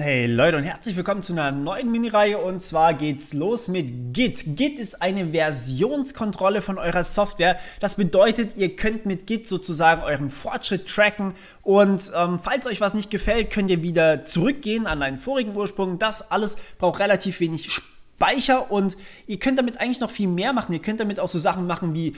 Hey Leute und herzlich willkommen zu einer neuen Mini-Reihe und zwar geht's los mit Git. Git ist eine Versionskontrolle von eurer Software. Das bedeutet, ihr könnt mit Git sozusagen euren Fortschritt tracken und ähm, falls euch was nicht gefällt, könnt ihr wieder zurückgehen an einen vorigen Ursprung. Das alles braucht relativ wenig Spaß Speicher und ihr könnt damit eigentlich noch viel mehr machen. Ihr könnt damit auch so Sachen machen wie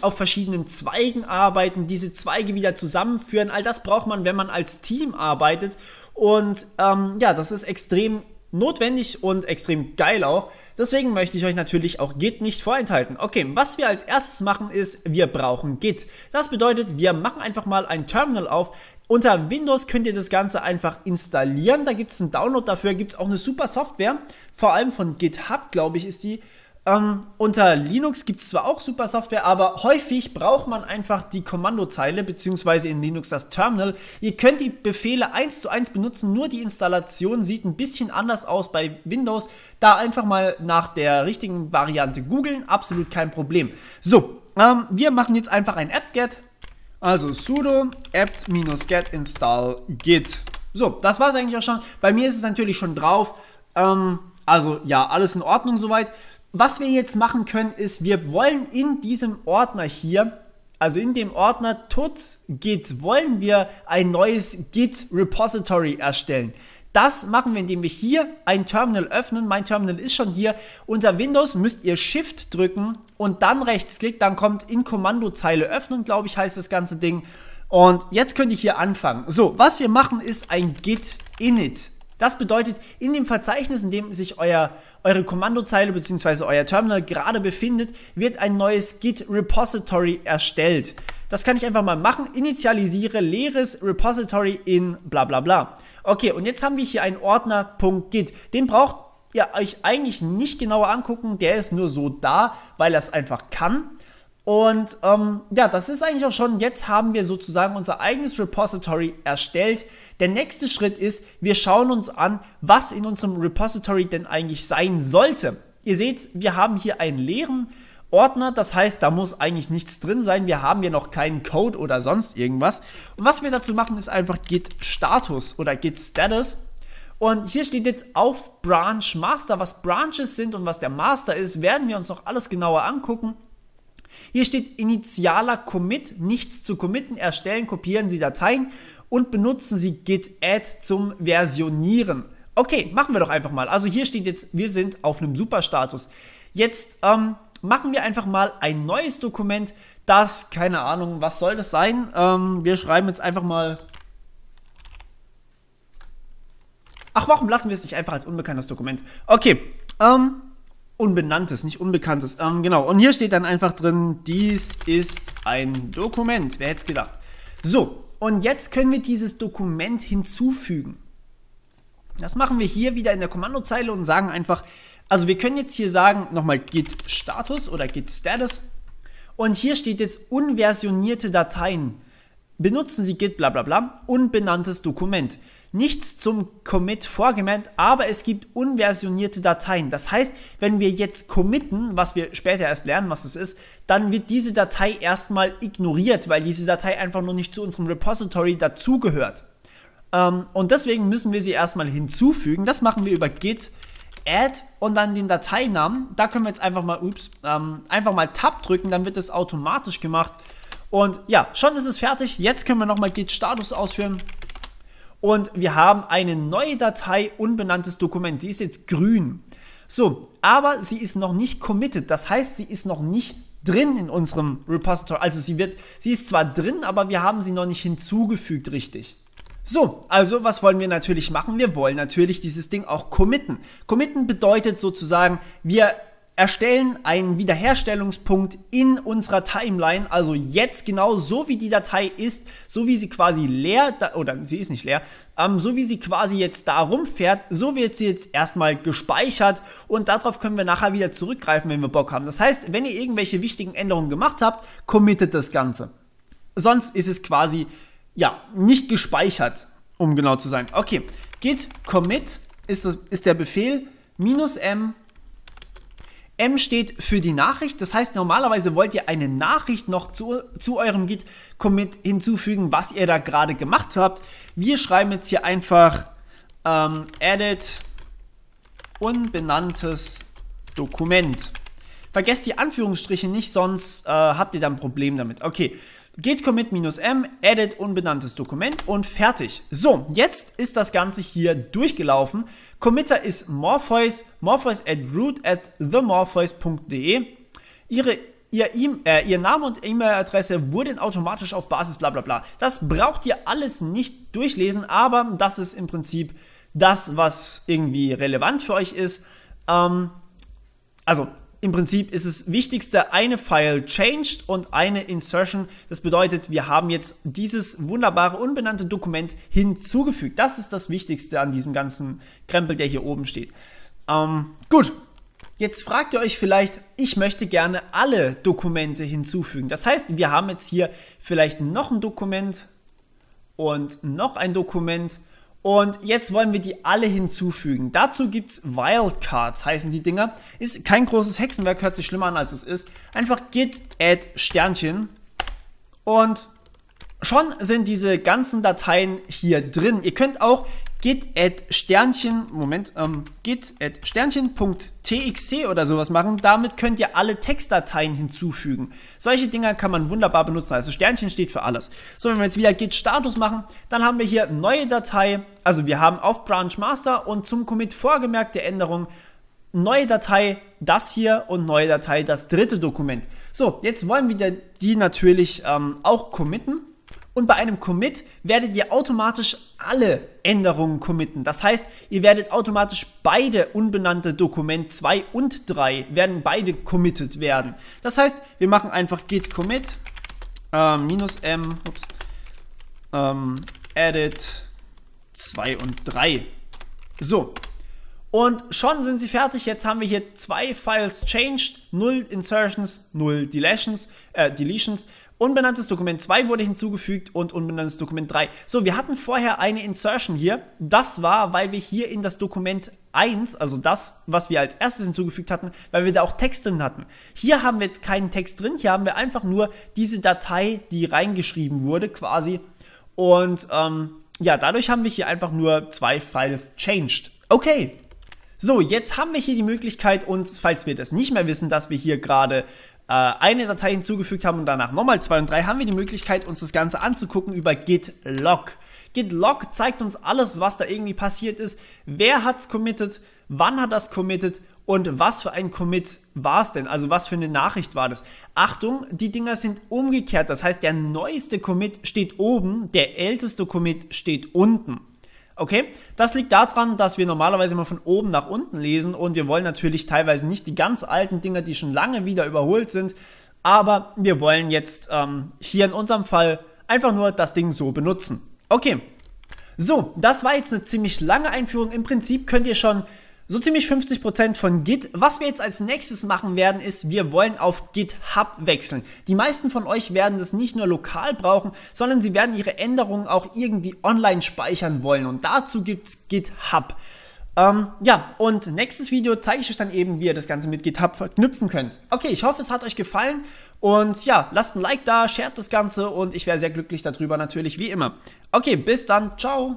auf verschiedenen Zweigen arbeiten, diese Zweige wieder zusammenführen. All das braucht man, wenn man als Team arbeitet. Und ähm, ja, das ist extrem notwendig und extrem geil auch. Deswegen möchte ich euch natürlich auch Git nicht vorenthalten. Okay, was wir als erstes machen ist, wir brauchen Git. Das bedeutet, wir machen einfach mal ein Terminal auf. Unter Windows könnt ihr das Ganze einfach installieren. Da gibt es einen Download dafür, gibt es auch eine super Software. Vor allem von GitHub, glaube ich, ist die. Ähm, unter Linux gibt es zwar auch super Software, aber häufig braucht man einfach die Kommandozeile beziehungsweise in Linux das Terminal. Ihr könnt die Befehle eins zu eins benutzen, nur die Installation sieht ein bisschen anders aus bei Windows. Da einfach mal nach der richtigen Variante googeln, absolut kein Problem. So, ähm, wir machen jetzt einfach ein apt-get, also sudo apt-get install git. So, das war es eigentlich auch schon. Bei mir ist es natürlich schon drauf. Ähm, also ja, alles in Ordnung soweit. Was wir jetzt machen können, ist, wir wollen in diesem Ordner hier, also in dem Ordner tuts git, wollen wir ein neues git Repository erstellen. Das machen wir, indem wir hier ein Terminal öffnen. Mein Terminal ist schon hier. Unter Windows müsst ihr Shift drücken und dann rechtsklick. Dann kommt in Kommandozeile öffnen, glaube ich, heißt das ganze Ding. Und jetzt könnt ihr hier anfangen. So, was wir machen ist ein git init. Das bedeutet, in dem Verzeichnis, in dem sich euer, eure Kommandozeile bzw. euer Terminal gerade befindet, wird ein neues Git Repository erstellt. Das kann ich einfach mal machen. Initialisiere leeres Repository in bla bla bla. Okay, und jetzt haben wir hier einen Ordner.git. Den braucht ihr euch eigentlich nicht genauer angucken. Der ist nur so da, weil er es einfach kann. Und ähm, ja, das ist eigentlich auch schon, jetzt haben wir sozusagen unser eigenes Repository erstellt. Der nächste Schritt ist, wir schauen uns an, was in unserem Repository denn eigentlich sein sollte. Ihr seht, wir haben hier einen leeren Ordner, das heißt, da muss eigentlich nichts drin sein. Wir haben hier noch keinen Code oder sonst irgendwas. Und was wir dazu machen, ist einfach git status oder git status. Und hier steht jetzt auf Branch Master, was Branches sind und was der Master ist, werden wir uns noch alles genauer angucken. Hier steht initialer Commit, nichts zu committen, erstellen, kopieren Sie Dateien und benutzen Sie git add zum Versionieren. Okay, machen wir doch einfach mal. Also hier steht jetzt, wir sind auf einem Superstatus. Jetzt ähm, machen wir einfach mal ein neues Dokument, das, keine Ahnung, was soll das sein? Ähm, wir schreiben jetzt einfach mal Ach, warum lassen wir es nicht einfach als unbekanntes Dokument? Okay, ähm, Unbenanntes, nicht Unbekanntes. Ähm, genau, und hier steht dann einfach drin, dies ist ein Dokument. Wer hätte es gedacht? So, und jetzt können wir dieses Dokument hinzufügen. Das machen wir hier wieder in der Kommandozeile und sagen einfach, also wir können jetzt hier sagen, nochmal git status oder git status. Und hier steht jetzt unversionierte Dateien. Benutzen Sie git bla bla bla, unbenanntes Dokument nichts zum Commit vorgemerkt, aber es gibt unversionierte Dateien. Das heißt, wenn wir jetzt committen, was wir später erst lernen, was es ist, dann wird diese Datei erstmal ignoriert, weil diese Datei einfach nur nicht zu unserem Repository dazugehört. Ähm, und deswegen müssen wir sie erstmal hinzufügen. Das machen wir über git add und dann den Dateinamen. Da können wir jetzt einfach mal, ups, ähm, einfach mal tab drücken, dann wird das automatisch gemacht. Und ja, schon ist es fertig. Jetzt können wir nochmal git status ausführen und wir haben eine neue Datei, unbenanntes Dokument, die ist jetzt grün. So, aber sie ist noch nicht committed, das heißt, sie ist noch nicht drin in unserem Repository. Also sie wird, sie ist zwar drin, aber wir haben sie noch nicht hinzugefügt, richtig. So, also was wollen wir natürlich machen? Wir wollen natürlich dieses Ding auch committen. Committen bedeutet sozusagen, wir erstellen einen Wiederherstellungspunkt in unserer Timeline, also jetzt genau so wie die Datei ist, so wie sie quasi leer, oder sie ist nicht leer, ähm, so wie sie quasi jetzt da rumfährt, so wird sie jetzt erstmal gespeichert und darauf können wir nachher wieder zurückgreifen, wenn wir Bock haben. Das heißt, wenn ihr irgendwelche wichtigen Änderungen gemacht habt, committet das Ganze. Sonst ist es quasi, ja, nicht gespeichert, um genau zu sein. Okay, git commit ist, das, ist der Befehl minus m M steht für die Nachricht. Das heißt, normalerweise wollt ihr eine Nachricht noch zu, zu eurem Git-Commit hinzufügen, was ihr da gerade gemacht habt. Wir schreiben jetzt hier einfach ähm, edit unbenanntes Dokument. Vergesst die Anführungsstriche nicht, sonst äh, habt ihr dann ein Problem damit. Okay, geht Commit-M, edit unbenanntes Dokument und fertig. So, jetzt ist das Ganze hier durchgelaufen. Committer ist Morpheus, Morpheus at root at themorpheus.de. Ihr, e-, äh, ihr, Name und E-Mail-Adresse wurden automatisch auf Basis bla bla bla. Das braucht ihr alles nicht durchlesen, aber das ist im Prinzip das, was irgendwie relevant für euch ist. Ähm, also im Prinzip ist es wichtigste eine File changed und eine insertion. Das bedeutet, wir haben jetzt dieses wunderbare unbenannte Dokument hinzugefügt. Das ist das Wichtigste an diesem ganzen Krempel, der hier oben steht. Ähm, gut. Jetzt fragt ihr euch vielleicht, ich möchte gerne alle Dokumente hinzufügen. Das heißt, wir haben jetzt hier vielleicht noch ein Dokument und noch ein Dokument und jetzt wollen wir die alle hinzufügen. Dazu gibt's Wildcards, heißen die Dinger. Ist kein großes Hexenwerk, hört sich schlimmer an, als es ist. Einfach git add Sternchen und Schon sind diese ganzen Dateien hier drin. Ihr könnt auch git at sternchen, Moment, ähm, git at sternchen.txt oder sowas machen. Damit könnt ihr alle Textdateien hinzufügen. Solche Dinger kann man wunderbar benutzen. Also Sternchen steht für alles. So, wenn wir jetzt wieder git status machen, dann haben wir hier neue Datei. Also wir haben auf Branch Master und zum Commit vorgemerkte Änderungen. neue Datei das hier und neue Datei das dritte Dokument. So, jetzt wollen wir die natürlich ähm, auch committen. Und bei einem Commit werdet ihr automatisch alle Änderungen committen. Das heißt, ihr werdet automatisch beide unbenannte Dokument 2 und 3 werden beide committed werden. Das heißt, wir machen einfach git commit äh, minus m ups, ähm, edit 2 und 3. So, und schon sind sie fertig. Jetzt haben wir hier zwei Files changed, Null Insertions, null Deletions, äh, Deletions. Unbenanntes Dokument 2 wurde hinzugefügt und unbenanntes Dokument 3. So, wir hatten vorher eine Insertion hier. Das war, weil wir hier in das Dokument 1, also das, was wir als erstes hinzugefügt hatten, weil wir da auch Text drin hatten. Hier haben wir jetzt keinen Text drin, hier haben wir einfach nur diese Datei, die reingeschrieben wurde quasi. Und ähm, ja, dadurch haben wir hier einfach nur zwei Files changed. Okay, so, jetzt haben wir hier die Möglichkeit, uns, falls wir das nicht mehr wissen, dass wir hier gerade äh, eine Datei hinzugefügt haben und danach nochmal zwei und drei, haben wir die Möglichkeit, uns das Ganze anzugucken über Git Log. Git Log zeigt uns alles, was da irgendwie passiert ist. Wer hat's committed? Wann hat das committed? Und was für ein Commit war es denn? Also was für eine Nachricht war das? Achtung, die Dinger sind umgekehrt. Das heißt, der neueste Commit steht oben, der älteste Commit steht unten. Okay, das liegt daran, dass wir normalerweise immer von oben nach unten lesen und wir wollen natürlich teilweise nicht die ganz alten Dinger, die schon lange wieder überholt sind, aber wir wollen jetzt ähm, hier in unserem Fall einfach nur das Ding so benutzen. Okay, so, das war jetzt eine ziemlich lange Einführung. Im Prinzip könnt ihr schon so ziemlich 50% von Git. Was wir jetzt als nächstes machen werden, ist, wir wollen auf GitHub wechseln. Die meisten von euch werden das nicht nur lokal brauchen, sondern sie werden ihre Änderungen auch irgendwie online speichern wollen. Und dazu gibt es GitHub. Ähm, ja, und nächstes Video zeige ich euch dann eben, wie ihr das Ganze mit GitHub verknüpfen könnt. Okay, ich hoffe, es hat euch gefallen und ja, lasst ein Like da, shared das Ganze und ich wäre sehr glücklich darüber natürlich, wie immer. Okay, bis dann, ciao!